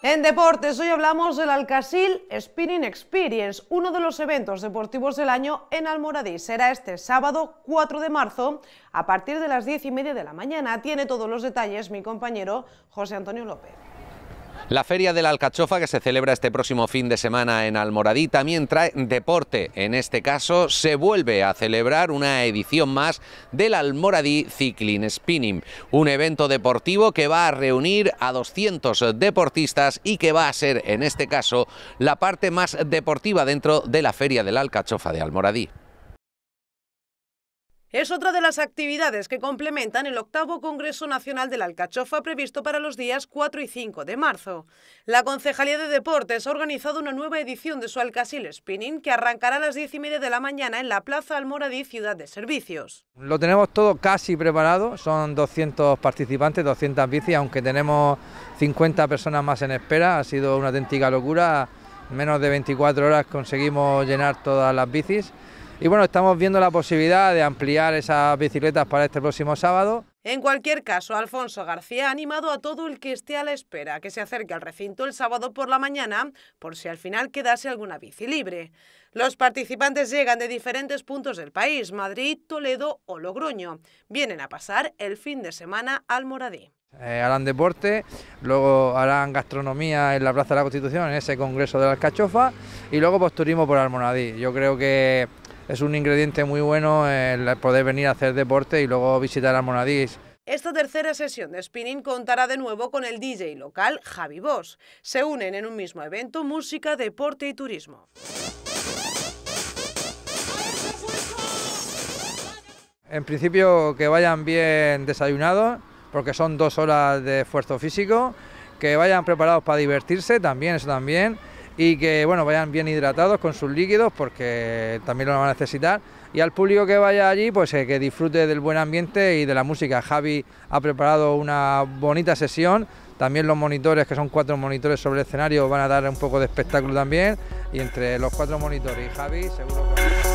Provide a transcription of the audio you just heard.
En deportes, hoy hablamos del Alcasil Spinning Experience, uno de los eventos deportivos del año en Almoradí. Será este sábado 4 de marzo a partir de las 10 y media de la mañana. Tiene todos los detalles mi compañero José Antonio López. La Feria de la Alcachofa, que se celebra este próximo fin de semana en Almoradí, también trae deporte. En este caso, se vuelve a celebrar una edición más del Almoradí Cycling Spinning, un evento deportivo que va a reunir a 200 deportistas y que va a ser, en este caso, la parte más deportiva dentro de la Feria de la Alcachofa de Almoradí. Es otra de las actividades que complementan el octavo Congreso Nacional del Alcachofa previsto para los días 4 y 5 de marzo. La Concejalía de Deportes ha organizado una nueva edición de su Alcasil Spinning que arrancará a las 10 y media de la mañana en la Plaza Almoradí, Ciudad de Servicios. Lo tenemos todo casi preparado, son 200 participantes, 200 bicis, aunque tenemos 50 personas más en espera, ha sido una auténtica locura. menos de 24 horas conseguimos llenar todas las bicis y bueno, estamos viendo la posibilidad de ampliar esas bicicletas para este próximo sábado. En cualquier caso, Alfonso García ha animado a todo el que esté a la espera que se acerque al recinto el sábado por la mañana, por si al final quedase alguna bici libre. Los participantes llegan de diferentes puntos del país, Madrid, Toledo o Logroño. Vienen a pasar el fin de semana al Moradí. Eh, harán deporte, luego harán gastronomía en la Plaza de la Constitución, en ese Congreso de la Alcachofa, y luego posturismo pues, turismo por Almonadí. Yo creo que es un ingrediente muy bueno el eh, poder venir a hacer deporte y luego visitar Monadís. Esta tercera sesión de spinning contará de nuevo con el DJ local Javi Bosch. Se unen en un mismo evento música, deporte y turismo. En principio que vayan bien desayunados, porque son dos horas de esfuerzo físico, que vayan preparados para divertirse también, eso también, y que bueno vayan bien hidratados con sus líquidos porque también lo van a necesitar y al público que vaya allí pues eh, que disfrute del buen ambiente y de la música. Javi ha preparado una bonita sesión, también los monitores que son cuatro monitores sobre el escenario van a dar un poco de espectáculo también y entre los cuatro monitores y Javi seguro que...